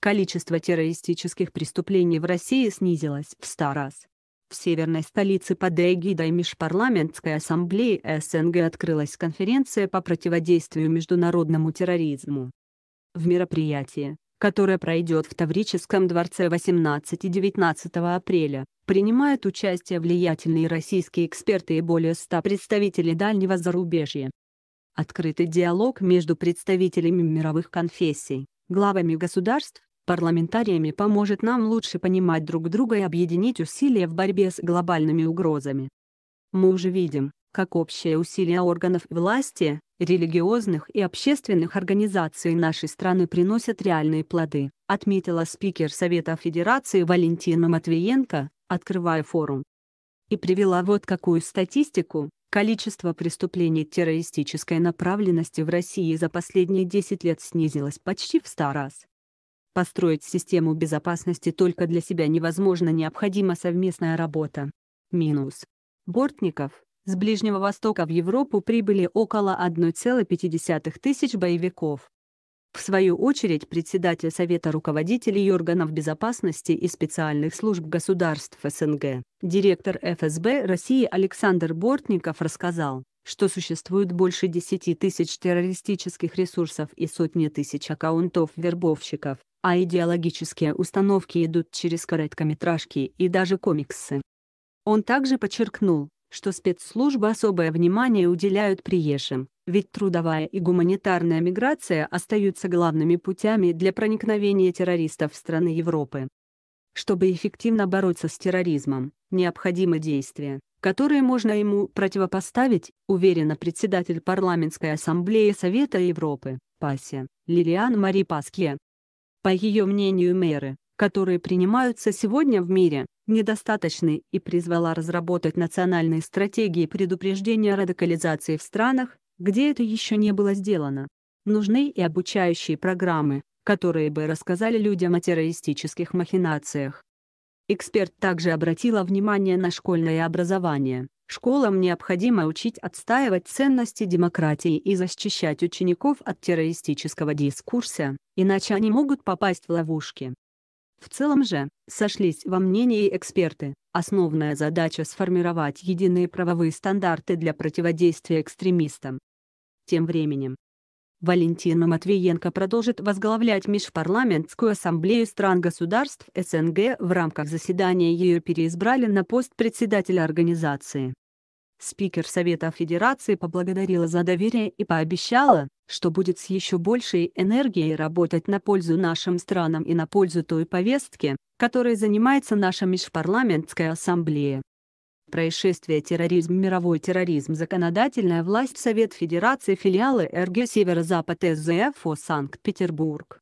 Количество террористических преступлений в России снизилось в 100 раз. В северной столице под эгидой Межпарламентской ассамблеи СНГ открылась конференция по противодействию международному терроризму. В мероприятии, которое пройдет в Таврическом дворце 18 и 19 апреля, принимают участие влиятельные российские эксперты и более 100 представителей дальнего зарубежья. Открытый диалог между представителями мировых конфессий, главами государств, парламентариями поможет нам лучше понимать друг друга и объединить усилия в борьбе с глобальными угрозами. Мы уже видим, как общие усилия органов власти, религиозных и общественных организаций нашей страны приносят реальные плоды, отметила спикер Совета Федерации Валентина Матвиенко, открывая форум. И привела вот какую статистику, количество преступлений террористической направленности в России за последние 10 лет снизилось почти в 100 раз. Построить систему безопасности только для себя невозможно, необходима совместная работа. Минус. Бортников. С Ближнего Востока в Европу прибыли около 1,5 тысяч боевиков. В свою очередь, председатель Совета руководителей органов безопасности и специальных служб государств СНГ, директор ФСБ России Александр Бортников рассказал, что существует больше 10 тысяч террористических ресурсов и сотни тысяч аккаунтов вербовщиков а идеологические установки идут через короткометражки и даже комиксы. Он также подчеркнул, что спецслужбы особое внимание уделяют приезжим, ведь трудовая и гуманитарная миграция остаются главными путями для проникновения террористов в страны Европы. Чтобы эффективно бороться с терроризмом, необходимы действия, которые можно ему противопоставить, уверена председатель парламентской ассамблеи Совета Европы, Пасе, Лилиан Мари Паске. По ее мнению, меры, которые принимаются сегодня в мире, недостаточны и призвала разработать национальные стратегии предупреждения радикализации в странах, где это еще не было сделано. Нужны и обучающие программы, которые бы рассказали людям о террористических махинациях. Эксперт также обратила внимание на школьное образование. Школам необходимо учить отстаивать ценности демократии и защищать учеников от террористического дискурса, иначе они могут попасть в ловушки. В целом же, сошлись во мнении эксперты, основная задача сформировать единые правовые стандарты для противодействия экстремистам. Тем временем, Валентина Матвиенко продолжит возглавлять Межпарламентскую ассамблею стран государств СНГ в рамках заседания ее переизбрали на пост председателя организации. Спикер Совета Федерации поблагодарила за доверие и пообещала, что будет с еще большей энергией работать на пользу нашим странам и на пользу той повестки, которой занимается наша Межпарламентская ассамблея. Происшествия, терроризм, мировой терроризм, законодательная власть, Совет Федерации, филиалы РГ Северо-Запад СЗФ э Санкт-Петербург.